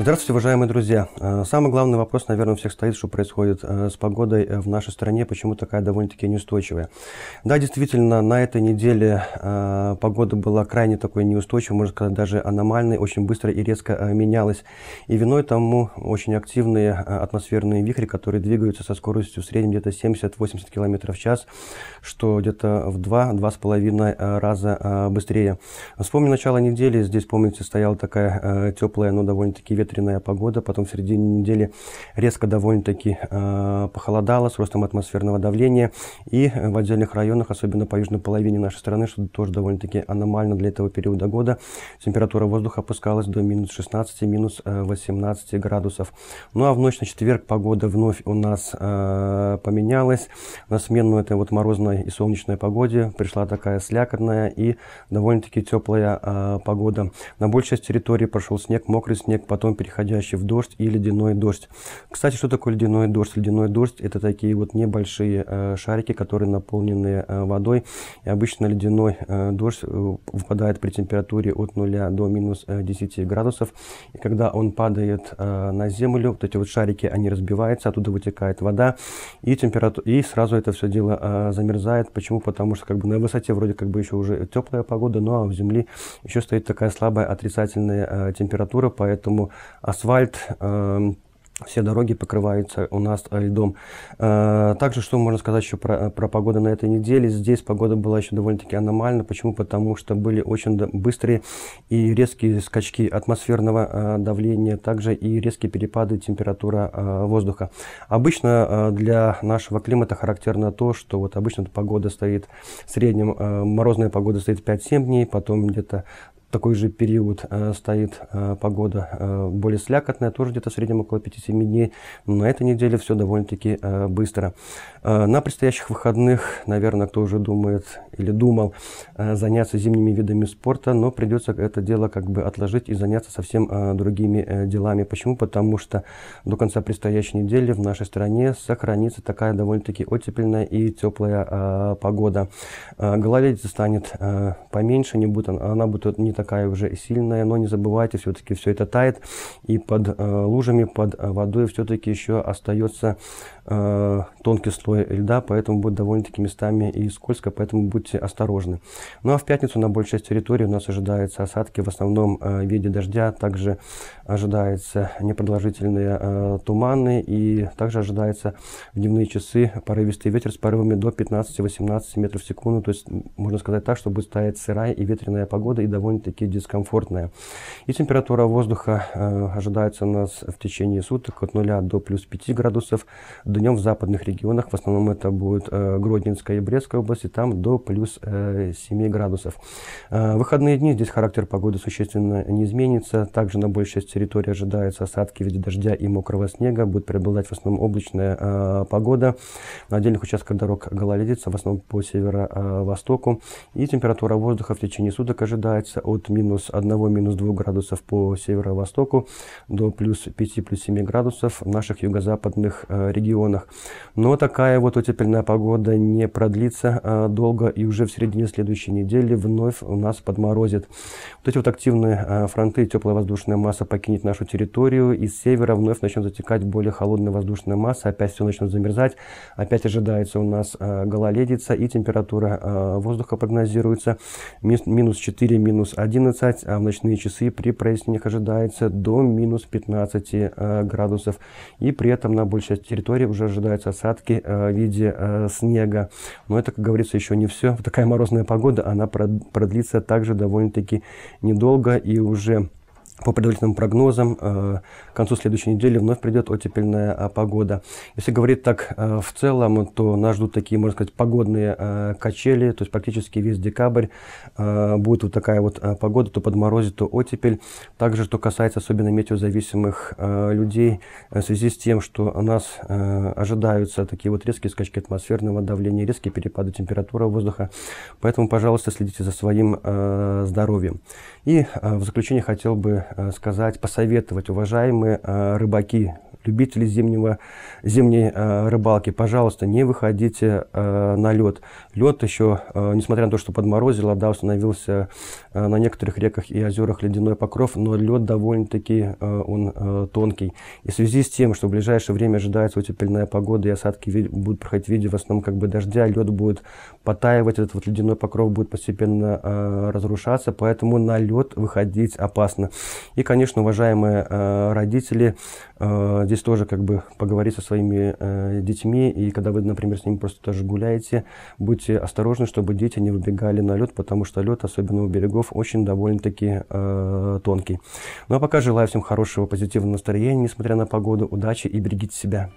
Здравствуйте, уважаемые друзья. Э, самый главный вопрос, наверное, у всех стоит, что происходит э, с погодой э, в нашей стране, почему такая довольно-таки неустойчивая. Да, действительно, на этой неделе погода была крайне такой неустойчивой, можно сказать, даже аномальной, очень быстро и резко менялась. И виной тому очень активные атмосферные вихри, которые двигаются со скоростью в среднем где-то 70-80 км в час, что где-то в 2-2,5 раза быстрее. Вспомню начало недели, здесь, помните, стояла такая теплая, но довольно-таки ветреная ветреная погода, потом в середине недели резко довольно-таки э, похолодало с ростом атмосферного давления, и в отдельных районах, особенно по южной половине нашей страны, что тоже довольно-таки аномально для этого периода года, температура воздуха опускалась до минус 16, минус 18 э, градусов. Ну а в ночь на четверг погода вновь у нас э, поменялась, на смену этой вот морозной и солнечной погоде пришла такая слякотная и довольно-таки теплая э, погода. На большей части территории прошел снег, мокрый снег, потом переходящий в дождь и ледяной дождь. Кстати, что такое ледяной дождь? Ледяной дождь это такие вот небольшие э, шарики, которые наполнены э, водой. И обычно ледяной э, дождь э, выпадает при температуре от 0 до минус 10 э, градусов. И когда он падает э, на землю, вот эти вот шарики, они разбиваются, оттуда вытекает вода, и, температу... и сразу это все дело замерзает. Почему? Потому что как бы на высоте вроде как бы еще уже теплая погода, ну а в земле еще стоит такая слабая отрицательная температура, поэтому асфальт, эм, все дороги покрываются у нас э, льдом. Э, также, что можно сказать еще про, э, про погоду на этой неделе. Здесь погода была еще довольно-таки аномальна. Почему? Потому что были очень быстрые и резкие скачки атмосферного давления, также и резкие перепады температуры воздуха. Обычно для нашего климата характерно то, что вот обычно погода стоит в среднем, морозная погода стоит 5-7 дней, потом где-то такой же период э, стоит э, погода э, более слякотная, тоже где-то в среднем около 5-7 дней. на этой неделе все довольно-таки э, быстро. Э, на предстоящих выходных, наверное, кто уже думает или думал э, заняться зимними видами спорта, но придется это дело как бы отложить и заняться совсем э, другими э, делами. Почему? Потому что до конца предстоящей недели в нашей стране сохранится такая довольно-таки оттепельная и теплая э, погода. Э, гололедица станет э, поменьше, не будет, она будет не такая уже сильная, но не забывайте, все-таки все это тает, и под э, лужами, под э, водой все-таки еще остается Э, тонкий слой льда, поэтому будет довольно-таки местами и скользко, поэтому будьте осторожны. Ну а в пятницу на большей части территории у нас ожидаются осадки в основном э, в виде дождя, также ожидаются непродолжительные э, туманы и также ожидается в дневные часы порывистый ветер с порывами до 15-18 метров в секунду, то есть можно сказать так, что будет стоять сырая и ветреная погода и довольно-таки дискомфортная. И температура воздуха э, ожидается у нас в течение суток от 0 до плюс 5 градусов, до днем в западных регионах, в основном это будет э, Гродненская и Брестская области, там до плюс 7 э, градусов. Э, выходные дни здесь характер погоды существенно не изменится. Также на большей части территории ожидаются осадки в виде дождя и мокрого снега. Будет преобладать в основном облачная погода. На отдельных участках дорог гололедица, в основном по северо-востоку. И температура воздуха в течение суток ожидается от минус 1, минус 2 градусов по северо-востоку до плюс 5, плюс 7 градусов в наших юго-западных регионах регионах. Но такая вот утепельная погода не продлится а, долго, и уже в середине следующей недели вновь у нас подморозит. Вот эти вот активные а, фронты, теплая воздушная масса покинет нашу территорию, из севера вновь начнет затекать более холодная воздушная масса, опять все начнет замерзать, опять ожидается у нас а, гололедица, и температура воздуха прогнозируется минус 4, минус 11, а в ночные часы при прояснениях ожидается до минус 15 градусов. И при этом на большей территории уже уже ожидаются осадки э, в виде э, снега. Но это, как говорится, еще не все. Вот такая морозная погода, она продлится также довольно-таки недолго и уже по предварительным прогнозам, э, к концу следующей недели вновь придет оттепельная а, погода. Если говорить так э, в целом, то нас ждут такие, можно сказать, погодные э, качели, то есть практически весь декабрь будет вот такая вот погода, то подморозит, то оттепель. Также, что касается особенно метеозависимых людей, в связи с тем, что у нас ожидаются такие вот резкие скачки атмосферного давления, резкие перепады температуры воздуха, поэтому, пожалуйста, следите за своим здоровьем. И в заключение хотел бы Э, сказать, посоветовать, уважаемые э, рыбаки, любители зимнего, зимней э, рыбалки, пожалуйста, не выходите э, на лед. Лед еще, э, несмотря на то, что подморозило, да, установился э, на некоторых реках и озерах ледяной покров, но лед довольно-таки э, он э, тонкий. И в связи с тем, что в ближайшее время ожидается утепельная погода и осадки будут проходить в виде в основном как бы дождя, лед будет потаивать, этот вот ледяной покров будет постепенно э, разрушаться, поэтому на лед выходить опасно. И, конечно, уважаемые э, родители, э, здесь тоже как бы поговорить со своими э, детьми, и когда вы, например, с ними просто тоже гуляете, будьте осторожны, чтобы дети не выбегали на лед, потому что лед, особенно у берегов, очень довольно-таки э, тонкий. Ну а пока желаю всем хорошего, позитивного настроения, несмотря на погоду, удачи и берегите себя.